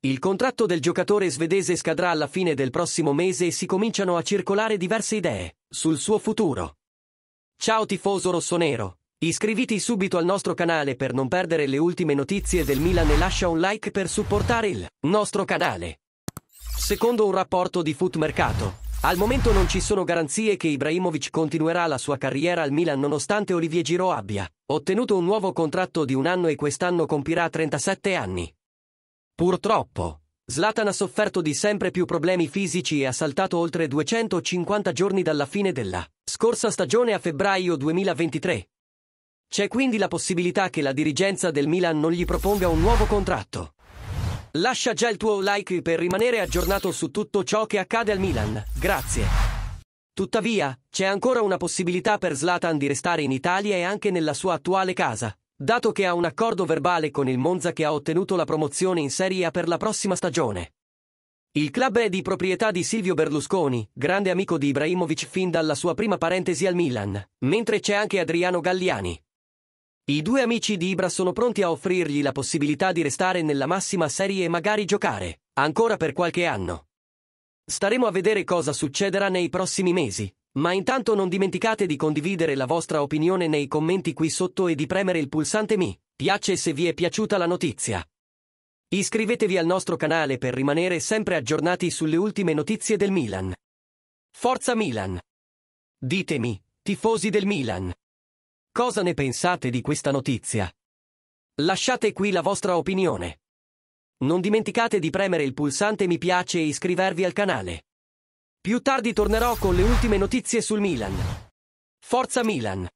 Il contratto del giocatore svedese scadrà alla fine del prossimo mese e si cominciano a circolare diverse idee sul suo futuro. Ciao tifoso rossonero, iscriviti subito al nostro canale per non perdere le ultime notizie del Milan e lascia un like per supportare il nostro canale. Secondo un rapporto di Footmercato, al momento non ci sono garanzie che Ibrahimovic continuerà la sua carriera al Milan nonostante Olivier Giro abbia ottenuto un nuovo contratto di un anno e quest'anno compirà 37 anni. Purtroppo, Zlatan ha sofferto di sempre più problemi fisici e ha saltato oltre 250 giorni dalla fine della scorsa stagione a febbraio 2023. C'è quindi la possibilità che la dirigenza del Milan non gli proponga un nuovo contratto. Lascia già il tuo like per rimanere aggiornato su tutto ciò che accade al Milan. Grazie. Tuttavia, c'è ancora una possibilità per Zlatan di restare in Italia e anche nella sua attuale casa dato che ha un accordo verbale con il Monza che ha ottenuto la promozione in Serie A per la prossima stagione. Il club è di proprietà di Silvio Berlusconi, grande amico di Ibrahimovic fin dalla sua prima parentesi al Milan, mentre c'è anche Adriano Galliani. I due amici di Ibra sono pronti a offrirgli la possibilità di restare nella massima serie e magari giocare, ancora per qualche anno. Staremo a vedere cosa succederà nei prossimi mesi, ma intanto non dimenticate di condividere la vostra opinione nei commenti qui sotto e di premere il pulsante Mi piace se vi è piaciuta la notizia. Iscrivetevi al nostro canale per rimanere sempre aggiornati sulle ultime notizie del Milan. Forza Milan! Ditemi, tifosi del Milan, cosa ne pensate di questa notizia? Lasciate qui la vostra opinione. Non dimenticate di premere il pulsante mi piace e iscrivervi al canale. Più tardi tornerò con le ultime notizie sul Milan. Forza Milan!